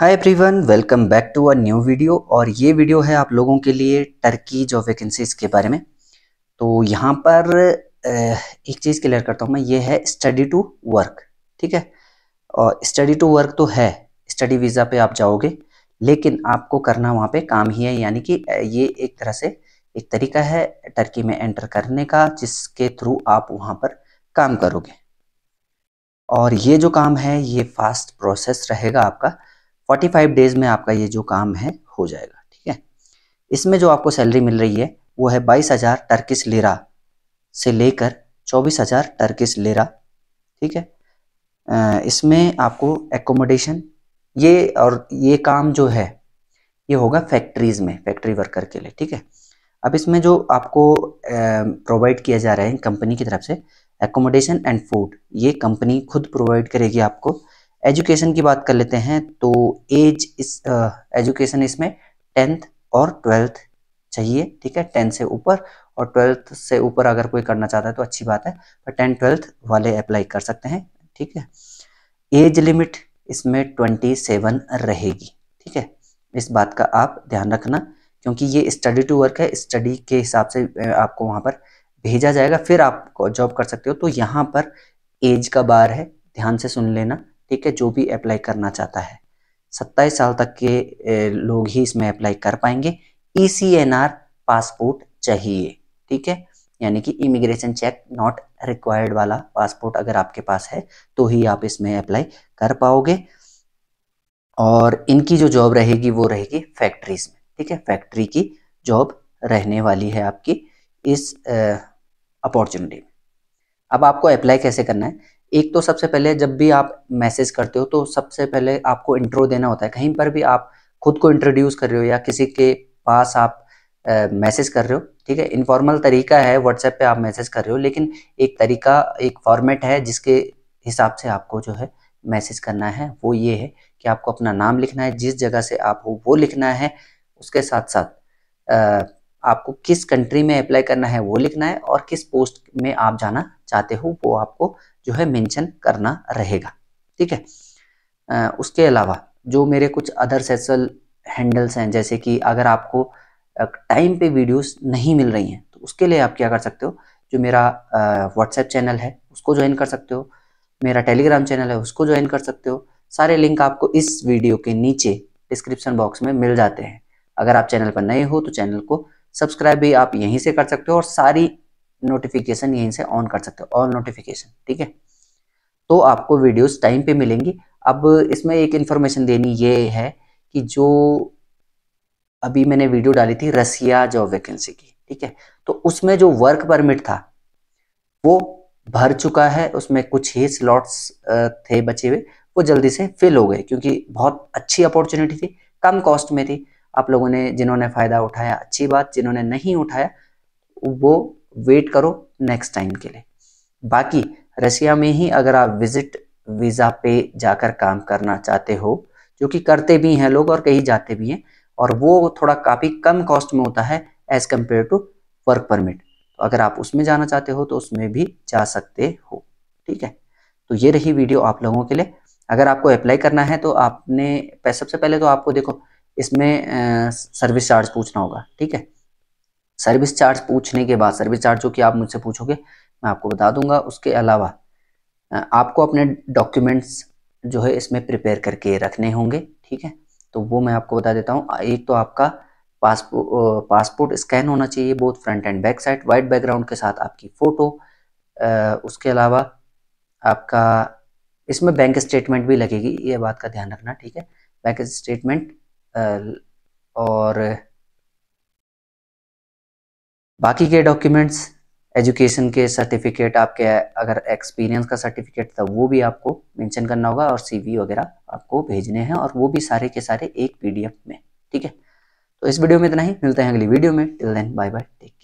hi everyone welcome back to a new video और ये video है आप लोगों के लिए टर्की जॉब वैकेंसीज के बारे में तो यहाँ पर एक चीज़ क्लियर करता हूँ मैं ये है स्टडी टू वर्क ठीक है और स्टडी टू वर्क तो है स्टडी वीज़ा पे आप जाओगे लेकिन आपको करना वहाँ पे काम ही है यानी कि ये एक तरह से एक तरीका है टर्की में एंटर करने का जिसके थ्रू आप वहाँ पर काम करोगे और ये जो काम है ये फास्ट प्रोसेस रहेगा आपका 45 डेज में आपका ये जो काम है हो जाएगा ठीक है इसमें जो आपको सैलरी मिल रही है वो है बाईस हजार टर्किस लेरा से लेकर चौबीस हजार टर्किस लेरा ठीक है इसमें आपको एकोमोडेशन ये और ये काम जो है ये होगा फैक्ट्रीज में फैक्ट्री वर्कर के लिए ठीक है अब इसमें जो आपको प्रोवाइड किया जा रहा है कंपनी की तरफ से एकोमोडेशन एंड फूड ये कंपनी खुद प्रोवाइड करेगी आपको एजुकेशन की बात कर लेते हैं तो एज इस एजुकेशन इसमें टेंथ और ट्वेल्थ चाहिए ठीक है टेंथ से ऊपर और ट्वेल्थ से ऊपर अगर कोई करना चाहता है तो अच्छी बात है पर टेंथ ट्वेल्थ वाले अप्लाई कर सकते हैं ठीक है एज लिमिट इसमें ट्वेंटी सेवन रहेगी ठीक है इस बात का आप ध्यान रखना क्योंकि ये स्टडी टू वर्क है स्टडी के हिसाब से आपको वहाँ पर भेजा जाएगा फिर आप जॉब कर सकते हो तो यहाँ पर एज का बार है ध्यान से सुन लेना ठीक है जो भी अप्लाई करना चाहता है सत्ताईस साल तक के लोग ही इसमें अप्लाई कर पाएंगे ई e पासपोर्ट चाहिए ठीक है यानी कि इमिग्रेशन चेक नॉट रिक्वायर्ड वाला पासपोर्ट अगर आपके पास है तो ही आप इसमें अप्लाई कर पाओगे और इनकी जो जॉब रहेगी वो रहेगी फैक्ट्रीज में ठीक है फैक्ट्री की जॉब रहने वाली है आपकी इस अपॉर्चुनिटी में अब आपको अप्लाई कैसे करना है एक तो सबसे पहले जब भी आप मैसेज करते हो तो सबसे पहले आपको इंट्रो देना होता है कहीं पर भी आप खुद को इंट्रोड्यूस कर रहे हो या किसी के पास आप मैसेज कर रहे हो ठीक है इनफॉर्मल तरीका है व्हाट्सएप पे आप मैसेज कर रहे हो लेकिन एक तरीका एक फॉर्मेट है जिसके हिसाब से आपको जो है मैसेज करना है वो ये है कि आपको अपना नाम लिखना है जिस जगह से आप हो वो लिखना है उसके साथ साथ आ, आपको किस कंट्री में अप्लाई करना है वो लिखना है और किस पोस्ट में आप जाना चाहते हो वो आपको जो है मेंशन करना रहेगा ठीक है उसके अलावा जो मेरे कुछ अदर सोशल हैंडल्स हैं जैसे कि अगर आपको टाइम पे वीडियोस नहीं मिल रही हैं तो उसके लिए आप क्या कर सकते हो जो मेरा व्हाट्सएप चैनल है उसको ज्वाइन कर सकते हो मेरा टेलीग्राम चैनल है उसको ज्वाइन कर सकते हो सारे लिंक आपको इस वीडियो के नीचे डिस्क्रिप्शन बॉक्स में मिल जाते हैं अगर आप चैनल पर नए हो तो चैनल को सब्सक्राइब भी आप यहीं से कर सकते हो और सारी नोटिफिकेशन यहीं से ऑन कर सकते हो ऑल नोटिफिकेशन ठीक है तो आपको वीडियोस टाइम पे मिलेंगी अब इसमें एक इन्फॉर्मेशन देनी ये है कि जो अभी मैंने वीडियो डाली थी रसिया जॉब वैकेंसी की ठीक है तो उसमें जो वर्क परमिट था वो भर चुका है उसमें कुछ ही स्लॉट्स थे बचे हुए वो जल्दी से फिल हो गए क्योंकि बहुत अच्छी अपॉर्चुनिटी थी कम कॉस्ट में थी आप लोगों ने जिन्होंने फ़ायदा उठाया अच्छी बात जिन्होंने नहीं उठाया वो वेट करो नेक्स्ट टाइम के लिए बाकी रशिया में ही अगर आप विजिट वीज़ा पे जाकर काम करना चाहते हो जो कि करते भी हैं लोग और कहीं जाते भी हैं और वो थोड़ा काफ़ी कम कॉस्ट में होता है as compare to work permit तो अगर आप उसमें जाना चाहते हो तो उसमें भी जा सकते हो ठीक है तो ये रही वीडियो आप लोगों के लिए अगर आपको अप्लाई करना है तो आपने सबसे पहले तो आपको देखो इसमें सर्विस चार्ज पूछना होगा ठीक है सर्विस चार्ज पूछने के बाद सर्विस चार्ज जो कि आप मुझसे पूछोगे मैं आपको बता दूंगा उसके अलावा आपको अपने डॉक्यूमेंट्स जो है इसमें प्रिपेयर करके रखने होंगे ठीक है तो वो मैं आपको बता देता हूँ एक तो आपका पासपोर्ट पासपोर्ट स्कैन होना चाहिए both front and back side white background के साथ आपकी फ़ोटो उसके अलावा आपका इसमें बैंक स्टेटमेंट भी लगेगी ये बात का ध्यान रखना ठीक है बैंक स्टेटमेंट और बाकी के डॉक्यूमेंट्स एजुकेशन के सर्टिफिकेट आपके अगर एक्सपीरियंस का सर्टिफिकेट था वो भी आपको मेंशन करना होगा और सीवी वगैरह आपको भेजने हैं और वो भी सारे के सारे एक पीडीएफ में ठीक है तो इस वीडियो में इतना ही मिलते हैं अगली वीडियो में till then bye bye take